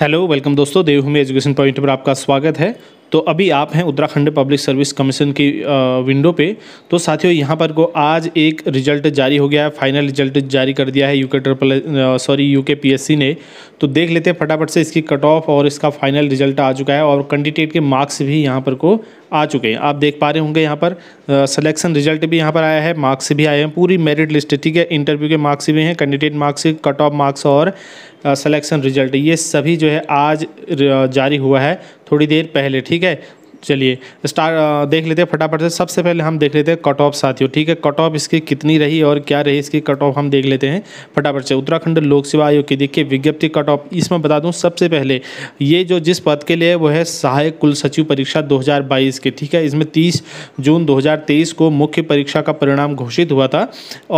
hello welcome दोस्तों देवभूमि education point पर आपका स्वागत है तो अभी आप हैं उत्तराखंड पब्लिक सर्विस कमीशन की विंडो पे तो साथियों यहाँ पर को आज एक रिजल्ट जारी हो गया है फाइनल रिजल्ट जारी कर दिया है UK triple sorry UK PSC ने तो देख लेते हैं फटाफट से इसकी कट ऑफ और इसका फाइनल रिजल्ट आ चुका है और कैंडिडेट के मार्क्स भी यहाँ पर को आ चुके हैं आप देख पा रहे होंगे यहाँ पर सलेक्शन रिजल्ट भी यहाँ पर आया है मार्क्स भी आए हैं पूरी मेरिट लिस्ट ठीक है इंटरव्यू के मार्क्स भी हैं candidate marks cut off marks और सिलेक्शन रिजल्ट ये सभी जो है आज जारी हुआ है थोड़ी देर पहले ठीक है चलिए स्टार देख लेते हैं फटाफट से सबसे पहले हम देख लेते हैं कट ऑफ साथियों ठीक है कट ऑफ इसकी कितनी रही और क्या रही इसकी कट ऑफ हम देख लेते हैं फटाफट से उत्तराखंड लोक सेवा आयोग की देखिए विज्ञप्ति कट ऑफ इसमें बता दूँ सबसे पहले ये जो जिस पद के लिए वो है सहायक कुल सचिव परीक्षा दो के ठीक है इसमें तीस जून दो को मुख्य परीक्षा का परिणाम घोषित हुआ था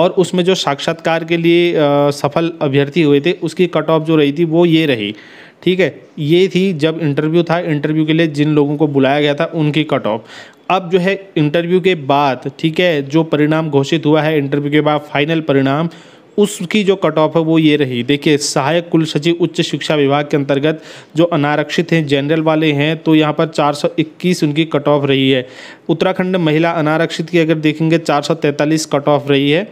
और उसमें जो साक्षात्कार के लिए सफल अभ्यर्थी हुए थे उसकी कट ऑफ जो रही थी वो ये रही ठीक है ये थी जब इंटरव्यू था इंटरव्यू के लिए जिन लोगों को बुलाया गया था उनकी कट ऑफ अब जो है इंटरव्यू के बाद ठीक है जो परिणाम घोषित हुआ है इंटरव्यू के बाद फाइनल परिणाम उसकी जो कट ऑफ है वो ये रही देखिए सहायक कुल सचिव उच्च शिक्षा विभाग के अंतर्गत जो अनारक्षित हैं जनरल वाले हैं तो यहाँ पर 421 उनकी कट ऑफ रही है उत्तराखंड महिला अनारक्षित की अगर देखेंगे 443 कट ऑफ रही है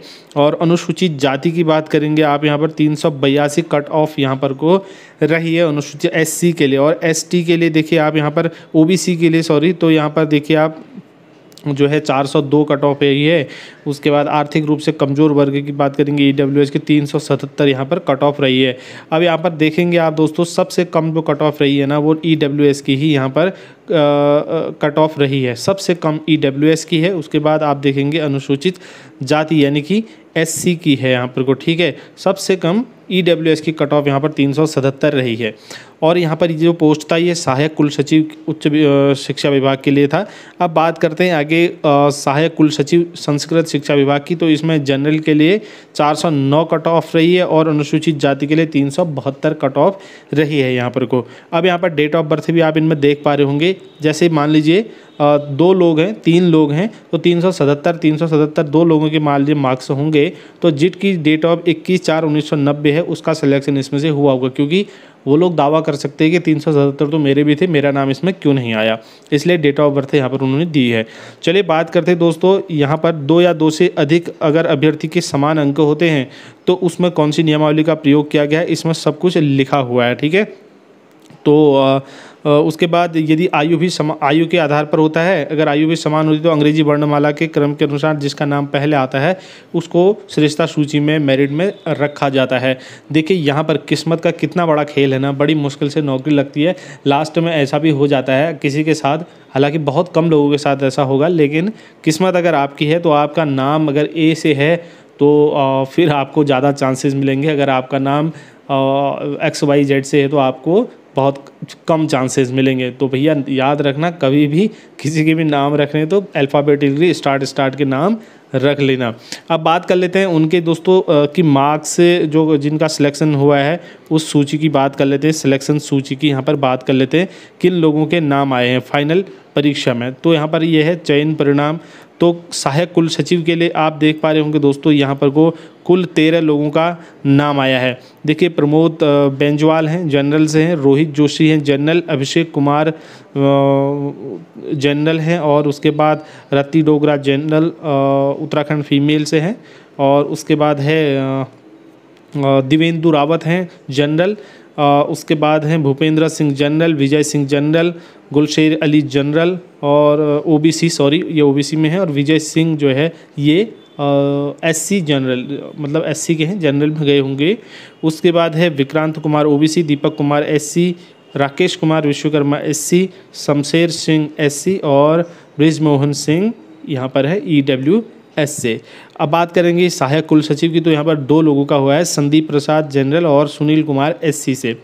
और अनुसूचित जाति की बात करेंगे आप यहाँ पर तीन कट ऑफ यहाँ पर को रही है अनुसूचित एस के लिए और एस के लिए देखिए आप यहाँ पर ओ के लिए सॉरी तो यहाँ पर देखिए आप जो है 402 कट ऑफ यही है उसके बाद आर्थिक रूप से कमज़ोर वर्ग की बात करेंगे ई डब्ल्यू एस की तीन सौ सतहत्तर यहाँ पर कट ऑफ रही है अब यहाँ पर देखेंगे आप दोस्तों सबसे कम जो कट ऑफ रही है ना वो ई डब्ल्यू एस की ही यहाँ पर कट ऑफ रही है सबसे कम ई e की है उसके बाद आप देखेंगे अनुसूचित जाति यानी कि एस की है यहाँ पर को ठीक है सबसे कम ई e की कट ऑफ यहाँ पर तीन रही है और यहाँ पर जो पोस्ट था ये सहायक कुल सचिव उच्च शिक्षा विभाग के लिए था अब बात करते हैं आगे सहायक कुल सचिव संस्कृत शिक्षा विभाग की तो इसमें जनरल के लिए 409 कट ऑफ रही है और अनुसूचित जाति के लिए तीन कट ऑफ रही है यहाँ पर को अब यहाँ पर डेट ऑफ बर्थ भी आप इनमें देख पा रहे होंगे एक जैसे मान लीजिए दो लोग हैं तीन लोग हैं तो तीन सौ सतहत्तर तीन सौ सतहत्तर दो लोगों के मान लीजिए मार्क्स होंगे तो जिट की डेट ऑफ इक्कीस चार उन्नीस सौ नब्बे है उसका सिलेक्शन इसमें से हुआ होगा क्योंकि वो लोग दावा कर सकते हैं कि तीन सौ सतहत्तर तो मेरे भी थे मेरा नाम इसमें क्यों नहीं आया इसलिए डेट ऑफ बर्थ यहाँ पर उन्होंने दी है चलिए बात करते हैं दोस्तों यहाँ पर दो या दो से अधिक अगर अभ्यर्थी के समान अंक होते हैं तो उसमें कौन सी नियमावली का प्रयोग किया गया है इसमें सब कुछ लिखा हुआ है ठीक है तो उसके बाद यदि आयु भी समा आयु के आधार पर होता है अगर आयु भी समान होती तो अंग्रेजी वर्णमाला के क्रम के अनुसार जिसका नाम पहले आता है उसको श्रेष्ठता सूची में मेरिट में रखा जाता है देखिए यहाँ पर किस्मत का कितना बड़ा खेल है ना बड़ी मुश्किल से नौकरी लगती है लास्ट में ऐसा भी हो जाता है किसी के साथ हालांकि बहुत कम लोगों के साथ ऐसा होगा लेकिन किस्मत अगर आपकी है तो आपका नाम अगर ए से है तो फिर आपको ज़्यादा चांसेस मिलेंगे अगर आपका नाम एक्स वाई जेड से है तो आपको बहुत कम चांसेस मिलेंगे तो भैया याद रखना कभी भी किसी के भी नाम रखने तो अल्फ़ाबेटिकली स्टार्ट स्टार्ट के नाम रख लेना अब बात कर लेते हैं उनके दोस्तों की मार्क्स से जो जिनका सिलेक्शन हुआ है उस सूची की बात कर लेते हैं सिलेक्शन सूची की यहाँ पर बात कर लेते हैं किन लोगों के नाम आए हैं फाइनल परीक्षा में तो यहाँ पर यह है चयन परिणाम तो सहायक कुल सचिव के लिए आप देख पा रहे होंगे दोस्तों यहाँ पर को कुल तेरह लोगों का नाम आया है देखिए प्रमोद बेंजवाल हैं जनरल से हैं रोहित जोशी हैं जनरल अभिषेक कुमार जनरल हैं और उसके बाद रति डोगरा जनरल उत्तराखंड फीमेल से हैं और उसके बाद है दिवेंदु रावत हैं जनरल उसके बाद हैं Bhupendra Singh general Vijay Singh general Gulsher Ali general और ओबीसी सॉरी ये ओबीसी में है और विजय सिंह जो है ये एससी जनरल मतलब एससी के हैं जनरल में गए होंगे उसके बाद है Vikrant Kumar OBC Deepak Kumar SC Rakesh Kumar Vishwakarma SC Shamsher Singh SC और ब्रिजमोहन सिंह यहाँ पर है ईडब्ल्यू e एस से अब बात करेंगे सहायक कुल सचिव की तो यहाँ पर दो लोगों का हुआ है संदीप प्रसाद जनरल और सुनील कुमार एस से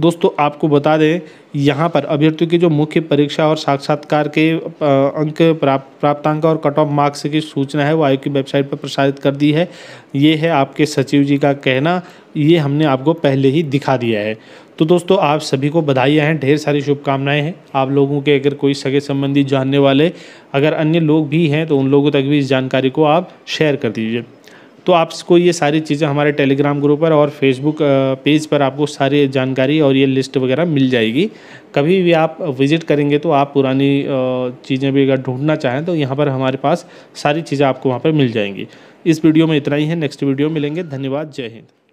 दोस्तों आपको बता दें यहाँ पर अभ्यर्थियों की जो मुख्य परीक्षा और साक्षात्कार के अंक प्राप्त प्राप्तांक और कट ऑफ मार्क्स की सूचना है वो आयोग की वेबसाइट पर प्रसारित कर दी है ये है आपके सचिव जी का कहना ये हमने आपको पहले ही दिखा दिया है तो दोस्तों आप सभी को बधाइयाँ हैं ढेर सारी शुभकामनाएं हैं आप लोगों के अगर कोई सगे संबंधी जानने वाले अगर अन्य लोग भी हैं तो उन लोगों तक भी इस जानकारी को आप शेयर कर दीजिए तो आपको ये सारी चीज़ें हमारे टेलीग्राम ग्रुप पर और फेसबुक पेज पर आपको सारी जानकारी और ये लिस्ट वगैरह मिल जाएगी कभी भी आप विजिट करेंगे तो आप पुरानी चीज़ें भी अगर ढूंढना चाहें तो यहाँ पर हमारे पास सारी चीज़ें आपको वहाँ पर मिल जाएंगी इस वीडियो में इतना ही है नेक्स्ट वीडियो मिलेंगे धन्यवाद जय हिंद